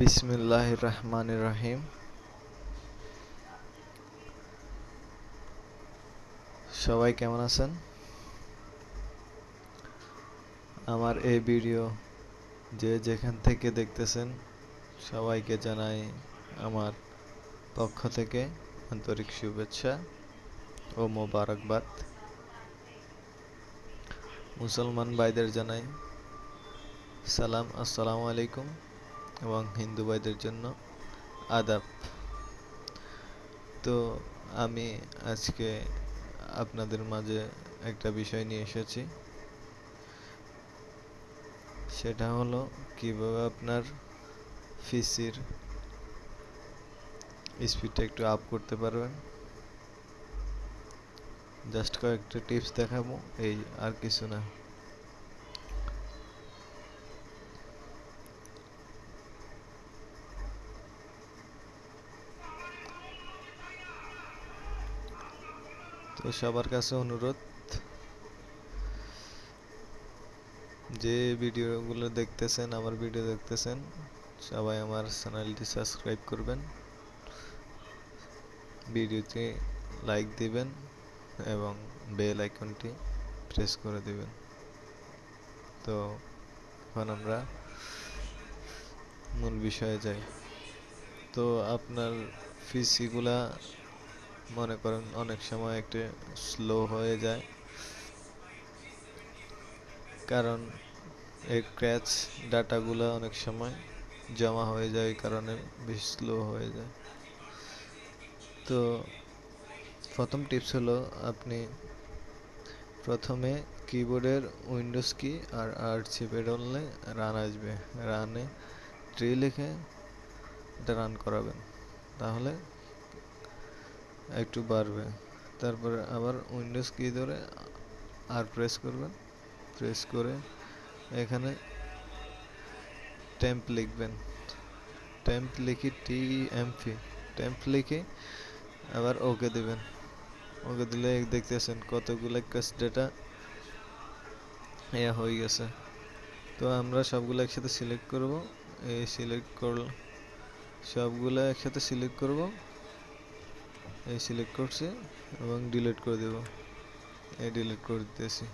বিসমুল্লাহ রহমান রহিম সবাই কেমন আছেন আমার এই ভিডিও যে যেখান থেকে দেখতেছেন সবাইকে জানাই আমার পক্ষ থেকে আন্তরিক শুভেচ্ছা ও মোবারকবাদ মুসলমান ভাইদের জানাই সালাম আসসালামু আলাইকুম এবং হিন্দু ভাইদের জন্য আদাব তো আমি আজকে আপনাদের মাঝে একটা বিষয় নিয়ে এসেছি সেটা হলো কিভাবে আপনার ফিসির স্পিডটা একটু আপ করতে পারবেন জাস্ট কয়েকটা টিপস দেখাবো এই আর কিছু না তো সবার কাছে অনুরোধ যে ভিডিওগুলো দেখতেছেন আমার ভিডিও দেখতেছেন সবাই আমার চ্যানেলটি সাবস্ক্রাইব করবেন ভিডিওতে লাইক দিবেন এবং বেল আইকনটি প্রেস করে দিবেন তো এখন আমরা মূল বিষয়ে যাই তো আপনার পিসিগুলা মনে করেন অনেক সময় একটু স্লো হয়ে যায় কারণ এর ক্র্যাচ ডাটাগুলো অনেক সময় জমা হয়ে যায় কারণে বেশ স্লো হয়ে যায় তো প্রথম টিপস হলো আপনি প্রথমে কিবোর্ডের উইন্ডোজ কি আর আর চেপে ডললে রান আসবে রানে ট্রি লিখে এটা রান করাবেন তাহলে একটু বাড়বে তারপরে আবার উইন্ডোজ কি ধরে আর প্রেস করবেন প্রেস করে এখানে টেম্প লিখবেন টেম্প লিখি টি এমপি টেম্প লিখে আবার ওকে দেবেন ওকে দিলে দেখতেছেন কতগুলো কাজ ডেটা ইয়া হয়ে গেছে তো আমরা সবগুলো একসাথে সিলেক্ট করব এই সিলেক্ট করল সবগুলো একসাথে সিলেক্ট করব এই সিলেক্ট করছি এবং ডিলিট করে দেব এই ডিলিট করে দিতেছি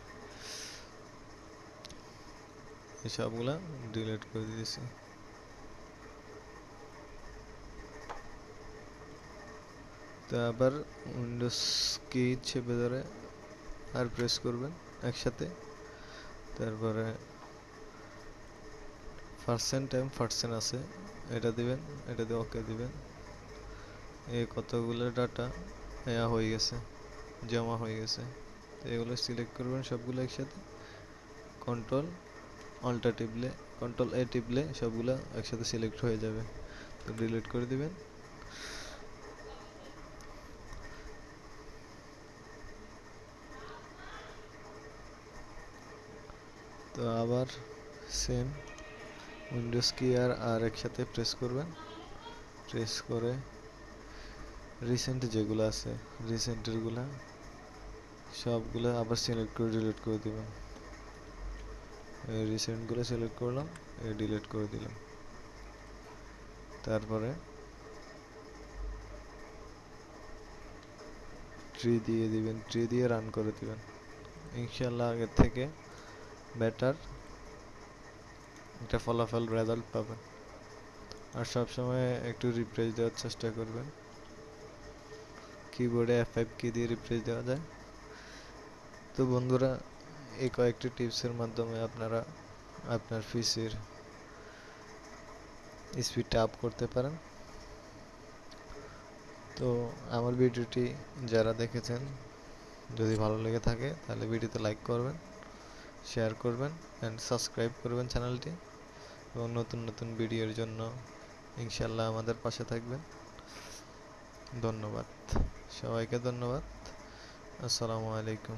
এই সবগুলা ডিলিট করে দিয়েছি তো আবার উইন্ডোজ কি চেপে ধরে আর প্রেস করবেন একসাথে তারপরে পার্সেন্ট ফার্স্ট পার্সেন্ট আছে এটা দিবেন এটা দিয়ে ওকে দিবেন এই কতগুলো ডাটা নেওয়া হয়ে গেছে জমা হয়ে গেছে তো এগুলো সিলেক্ট করবেন সবগুলো একসাথে কন্ট্রোল অল্টা টিপলে কন্ট্রোল এ টিপলে সবগুলো একসাথে সিলেক্ট হয়ে যাবে তো ডিলিট করে দিবেন তো আবার সেম উইন্ডোজ কি আর আর একসাথে প্রেস করবেন প্রেস করে রিসেন্ট যেগুলো আছে রিসেন্টেরগুলো সবগুলো আবার সিলেক্ট করে ডিলিট করে দেবেন রিসেন্টগুলো সিলেক্ট করলাম ডিলিট করে দিলাম তারপরে ট্রি দিয়ে দিবেন ট্রি দিয়ে রান করে দিবেন ইনশাল্লাহ আগের থেকে বেটার একটা ফলাফল রেজাল্ট পাবেন আর সবসময় একটু রিফ্রেশ দেওয়ার চেষ্টা করবেন কিবোর্ডে এফ ফাইভ কি দিয়ে রিপ্লেস দেওয়া যায় তো বন্ধুরা এই কয়েকটি টিপসের মাধ্যমে আপনারা আপনার পিসির স্পিডটা আপ করতে পারেন তো আমার ভিডিওটি যারা দেখেছেন যদি ভালো লেগে থাকে তাহলে ভিডিওতে লাইক করবেন শেয়ার করবেন অ্যান্ড সাবস্ক্রাইব করবেন চ্যানেলটি এবং নতুন নতুন ভিডিওর জন্য ইনশাল্লাহ আমাদের পাশে থাকবেন ধন্যবাদ সবাইকে ধন্যবাদ আসসালামু আলাইকুম